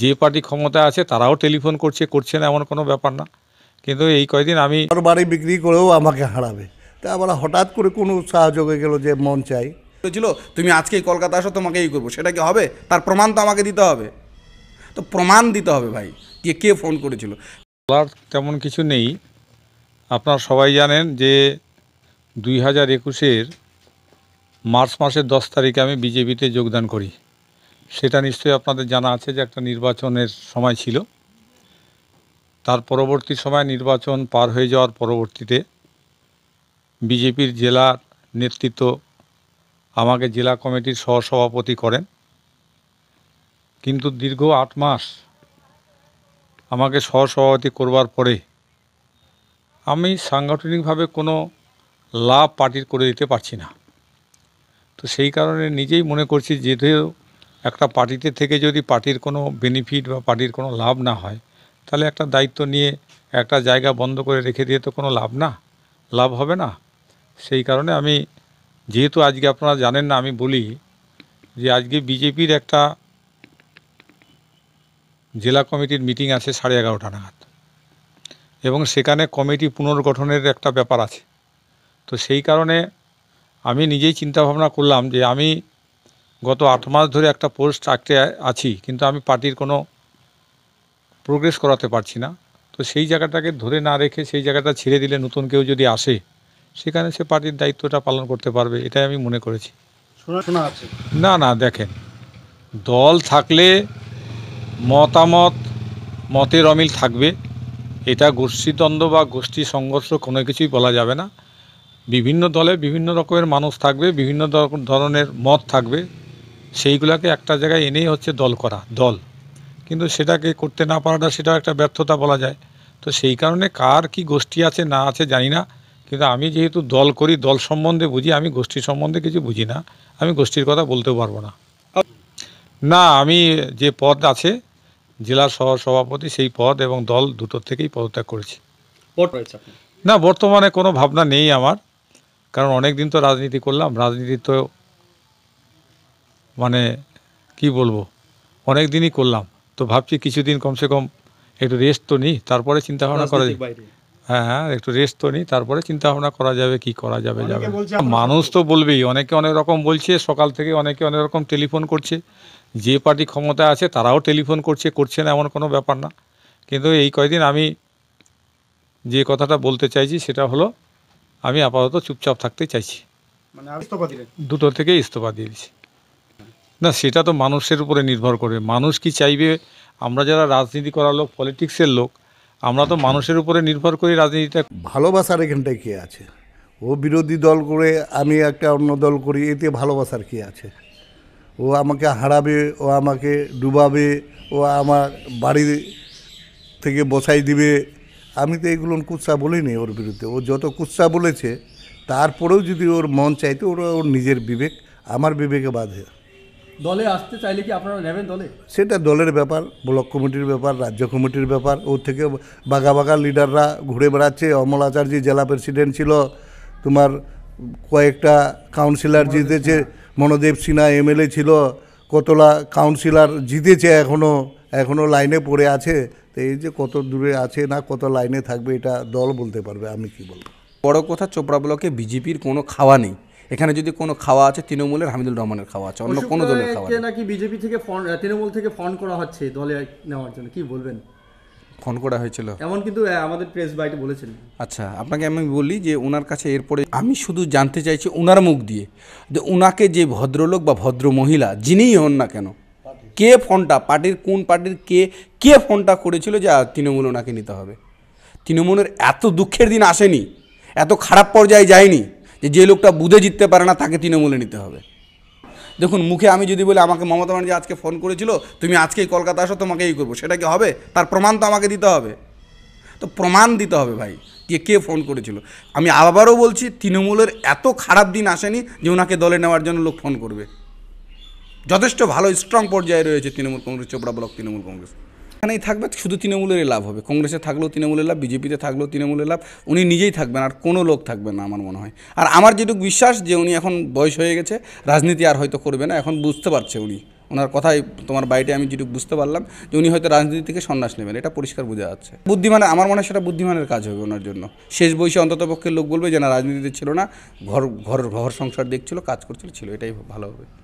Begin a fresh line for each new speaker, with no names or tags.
যে পার্টি ক্ষমতা আছে তারাও টেলিফোন করছে করছে না এমন কোনো ব্যাপার না কিন্তু এই
কয়দিন আমি বাড়ি বিক্রি করেও আমাকে হারাবে তা আবার হঠাৎ করে কোনো সাহায্য হয়ে গেলো যে
মন চাই ছিল তুমি আজকেই কলকাতা আসো তোমাকে এই করবো সেটা কি হবে তার প্রমাণ তো আমাকে দিতে হবে
তো
প্রমাণ দিতে হবে ভাই কে কে ফোন করেছিল বলার তেমন কিছু নেই আপনার সবাই জানেন যে দুই হাজার একুশের মার্চ মাসের দশ তারিখে আমি বিজেপিতে যোগদান করি সেটা নিশ্চয়ই আপনাদের জানা আছে যে একটা নির্বাচনের সময় ছিল তার পরবর্তী সময় নির্বাচন পার হয়ে যাওয়ার পরবর্তীতে বিজেপির জেলার নেতৃত্ব আমাকে জেলা কমিটির সহসভাপতি করেন কিন্তু দীর্ঘ আট মাস আমাকে সহসভাপতি করবার পরে আমি সাংগঠনিকভাবে কোনো লাভ পার্টির করে দিতে পারছি না তো সেই কারণে নিজেই মনে করছি যেহেতু একটা পার্টিতে থেকে যদি পার্টির কোনো বেনিফিট বা পার্টির কোনো লাভ না হয় তাহলে একটা দায়িত্ব নিয়ে একটা জায়গা বন্ধ করে রেখে দিয়ে তো কোনো লাভ না লাভ হবে না সেই কারণে আমি যেহেতু আজকে আপনারা জানেন না আমি বলি যে আজকে বিজেপির একটা জেলা কমিটির মিটিং আছে সাড়ে এগারোটা নাগাদ এবং সেখানে কমিটি পুনর্গঠনের একটা ব্যাপার আছে তো সেই কারণে আমি নিজেই চিন্তাভাবনা করলাম যে আমি গত আট মাস ধরে একটা পোস্ট আঁকতে আছি কিন্তু আমি পার্টির কোনো প্রোগ্রেস করাতে পারছি না তো সেই জায়গাটাকে ধরে না রেখে সেই জায়গাটা ছেড়ে দিলে নতুন কেউ যদি আসে সেখানে সে পার্টির দায়িত্বটা পালন করতে পারবে এটাই আমি মনে করেছি না না দেখেন দল থাকলে মতামত মতের অমিল থাকবে এটা গোষ্ঠীদ্বন্দ্ব বা গোষ্ঠী সংঘর্ষ কোনো কিছুই বলা যাবে না বিভিন্ন দলে বিভিন্ন রকমের মানুষ থাকবে বিভিন্ন ধরনের মত থাকবে সেইগুলোকে একটা জায়গায় এনেই হচ্ছে দল করা দল কিন্তু সেটাকে করতে না পারাটা সেটা একটা ব্যর্থতা বলা যায় তো সেই কারণে কার কি গোষ্ঠী আছে না আছে জানি না কিন্তু আমি যেহেতু দল করি দল সম্বন্ধে বুঝি আমি গোষ্ঠী সম্বন্ধে কিছু বুঝি না আমি গোষ্ঠীর কথা বলতেও পারবো না না আমি যে পদ আছে জেলা সহ সভাপতি সেই পদ এবং দল দুটোর থেকেই পদত্যাগ করেছি না বর্তমানে কোনো ভাবনা নেই আমার কারণ অনেক দিন তো রাজনীতি করলাম রাজনীতি তো মানে কি বলবো অনেক দিনই করলাম তো ভাবছি কিছুদিন কমসে কম একটু রেস্ট তো নিই তারপরে চিন্তা ভাবনা করা হ্যাঁ হ্যাঁ একটু রেস্ট তো নিই তারপরে চিন্তা ভাবনা করা যাবে কি করা যাবে যাবে মানুষ তো বলবেই অনেকে অনেক রকম বলছে সকাল থেকে অনেকে অনেক রকম টেলিফোন করছে যে পার্টি ক্ষমতা আছে তারাও টেলিফোন করছে করছে না এমন কোনো ব্যাপার না কিন্তু এই কয়দিন আমি যে কথাটা বলতে চাইছি সেটা হলো আমি আপাতত চুপচাপ থাকতে চাইছি মানে দুটো থেকে ইস্তফা দিয়েছি না সেটা তো মানুষের উপরে নির্ভর করে মানুষ কি চাইবে আমরা যারা রাজনীতি করার লোক পলিটিক্সের লোক আমরা তো মানুষের উপরে নির্ভর করি
রাজনীতিটা ভালোবাসার এখানটায় কী আছে ও বিরোধী দল করে আমি একটা অন্য দল করি এতে ভালোবাসার কে আছে ও আমাকে হারাবে ও আমাকে ডুবাবে ও আমার বাড়ি থেকে বসাই দিবে আমি তো এগুলো কুৎসা বলিনি ওর বিরুদ্ধে ও যত কুৎসা বলেছে তারপরেও যদি ওর মন চাইতো ওরা ওর নিজের বিবেক আমার বিবেকে বাধে
দলে আসতে চাইলে কি আপনারা নেবেন দলে
সেটা দলের ব্যাপার ব্লক কমিটির ব্যাপার রাজ্য কমিটির ব্যাপার ওর থেকে বাঘা বাঘা লিডাররা ঘুরে বেড়াচ্ছে অমল আচার্যী জেলা প্রেসিডেন্ট ছিল তোমার কয়েকটা কাউন্সিলর জিতেছে মনোদেব সিনহা এমএলএ ছিল কতলা কাউন্সিলর জিতেছে এখনও এখনও লাইনে পড়ে আছে তো এই যে কত দূরে আছে না কত লাইনে থাকবে এটা দল বলতে পারবে আমি কি বলবো
বড় কথা চোপড়া ব্লকে বিজেপির কোনো খাওয়া নেই এখানে যদি কোনো খাওয়া আছে তৃণমূলের হামিদুল রহমানের খাওয়া আছে অন্য কোনো দলের খাওয়া নাকি বিজেপি থেকে ফন্ড তৃণমূল থেকে ফন্ড করা হচ্ছে দলে নেওয়ার জন্য কি বলবেন ফোন করা হয়েছিল এমন কিন্তু আমাদের প্রেস বাইটে বলেছেন আচ্ছা আপনাকে আমি বলি যে ওনার কাছে এরপরে আমি শুধু জানতে চাইছি ওনার মুখ দিয়ে যে ওনাকে যে ভদ্রলোক বা ভদ্র মহিলা যিনিই হন না কেন কে ফোনটা পার্টির কোন পার্টির কে কে ফোনটা করেছিল যে তৃণমূল ওনাকে নিতে হবে তৃণমূলের এত দুঃখের দিন আসেনি এত খারাপ পর্যায়ে যায়নি যে যে লোকটা বুধে জিততে পারে না তাকে তৃণমূলে নিতে হবে দেখুন মুখে আমি যদি বলি আমাকে মমতা ব্যানার্জি আজকে ফোন করেছিল তুমি আজকেই কলকাতা আসো তোমাকে এই করবো সেটা কি হবে তার প্রমাণ তো আমাকে দিতে হবে তো প্রমাণ দিতে হবে ভাই কে কে ফোন করেছিল আমি আবারও বলছি তৃণমূলের এত খারাপ দিন আসেনি যে ওনাকে দলে নেওয়ার জন্য লোক ফোন করবে যথেষ্ট ভালো স্ট্রং পর্যায়ে রয়েছে তৃণমূল কংগ্রেস চোপড়া ব্লক তৃণমূল কংগ্রেস যেখানেই থাকবে শুধু তৃণমূলেরই লাভ হবে কংগ্রেসে থাকলেও তৃণমূলের লাভ বিজেপিতে থাকলেও তৃণমূলের লাভ উনি নিজেই থাকবেন আর কোনো লোক থাকবে না আমার মনে হয় আর আমার যেটুকু বিশ্বাস যে উনি এখন বয়স হয়ে গেছে রাজনীতি আর হয়তো করবে না এখন বুঝতে পারছে উনি ওনার কথাই তোমার বাড়িতে আমি যেটুকু বুঝতে পারলাম যে উনি হয়তো রাজনীতি থেকে সন্ন্যাস নেবেন এটা পরিষ্কার বোঝা যাচ্ছে বুদ্ধিমানের আমার মনে হয় সেটা বুদ্ধিমানের কাজ হবে ওনার জন্য শেষ বয়সে অন্ততপক্ষে লোক বলবে যে না রাজনীতিতে ছিল না ঘর ঘর ঘর সংসার দেখছিল কাজ করছিল ছিল এটাই ভালো হবে